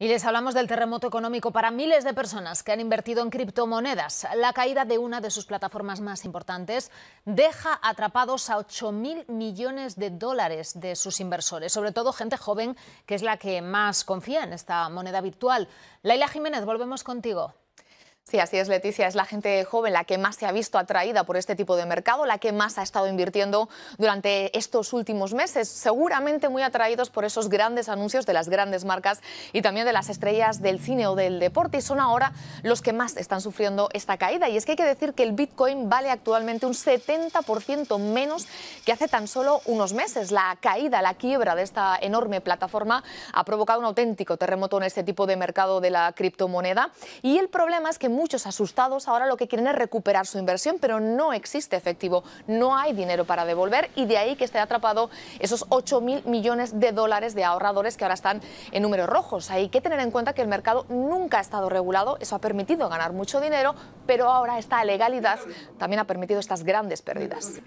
Y les hablamos del terremoto económico para miles de personas que han invertido en criptomonedas. La caída de una de sus plataformas más importantes deja atrapados a 8.000 millones de dólares de sus inversores, sobre todo gente joven, que es la que más confía en esta moneda virtual. Laila Jiménez, volvemos contigo. Sí, así es, Leticia. Es la gente joven la que más se ha visto atraída por este tipo de mercado, la que más ha estado invirtiendo durante estos últimos meses, seguramente muy atraídos por esos grandes anuncios de las grandes marcas y también de las estrellas del cine o del deporte. Y son ahora los que más están sufriendo esta caída. Y es que hay que decir que el Bitcoin vale actualmente un 70% menos que hace tan solo unos meses. La caída, la quiebra de esta enorme plataforma ha provocado un auténtico terremoto en este tipo de mercado de la criptomoneda. Y el problema es que muchos asustados ahora lo que quieren es recuperar su inversión, pero no existe efectivo, no hay dinero para devolver y de ahí que esté atrapado esos 8.000 millones de dólares de ahorradores que ahora están en números rojos. Hay que tener en cuenta que el mercado nunca ha estado regulado, eso ha permitido ganar mucho dinero, pero ahora esta legalidad también ha permitido estas grandes pérdidas.